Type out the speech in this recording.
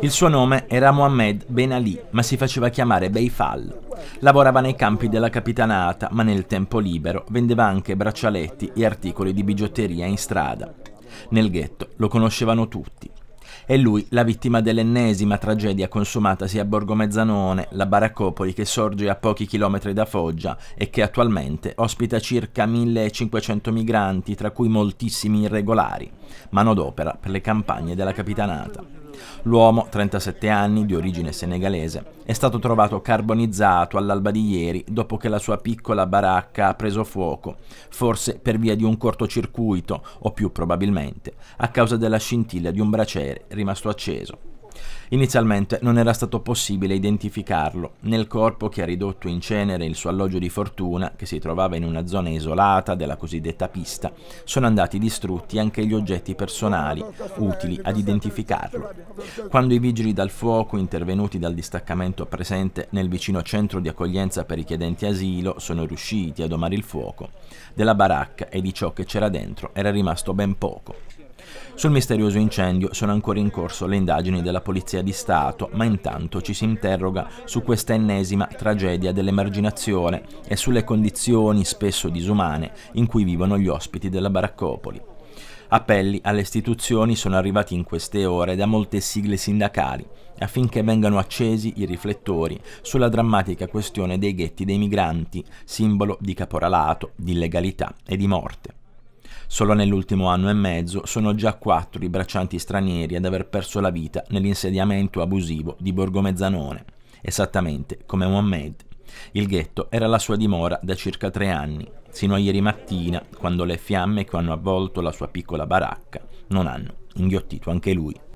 Il suo nome era Mohammed Ben Ali, ma si faceva chiamare Beifal. Lavorava nei campi della capitanata, ma nel tempo libero vendeva anche braccialetti e articoli di bigiotteria in strada. Nel ghetto lo conoscevano tutti e lui la vittima dell'ennesima tragedia consumatasi a Borgo Mezzanone, la baraccopoli che sorge a pochi chilometri da Foggia e che attualmente ospita circa 1500 migranti, tra cui moltissimi irregolari, manodopera per le campagne della capitanata. L'uomo, 37 anni, di origine senegalese, è stato trovato carbonizzato all'alba di ieri dopo che la sua piccola baracca ha preso fuoco, forse per via di un cortocircuito o più probabilmente a causa della scintilla di un braciere rimasto acceso. Inizialmente non era stato possibile identificarlo. Nel corpo che ha ridotto in cenere il suo alloggio di fortuna, che si trovava in una zona isolata della cosiddetta pista, sono andati distrutti anche gli oggetti personali utili ad identificarlo. Quando i vigili dal fuoco intervenuti dal distaccamento presente nel vicino centro di accoglienza per richiedenti asilo sono riusciti a domare il fuoco, della baracca e di ciò che c'era dentro era rimasto ben poco. Sul misterioso incendio sono ancora in corso le indagini della Polizia di Stato, ma intanto ci si interroga su questa ennesima tragedia dell'emarginazione e sulle condizioni spesso disumane in cui vivono gli ospiti della baraccopoli. Appelli alle istituzioni sono arrivati in queste ore da molte sigle sindacali affinché vengano accesi i riflettori sulla drammatica questione dei ghetti dei migranti, simbolo di caporalato, di illegalità e di morte. Solo nell'ultimo anno e mezzo sono già quattro i braccianti stranieri ad aver perso la vita nell'insediamento abusivo di Borgomezzanone, esattamente come Mohammed. Il ghetto era la sua dimora da circa tre anni, sino a ieri mattina, quando le fiamme che hanno avvolto la sua piccola baracca non hanno inghiottito anche lui.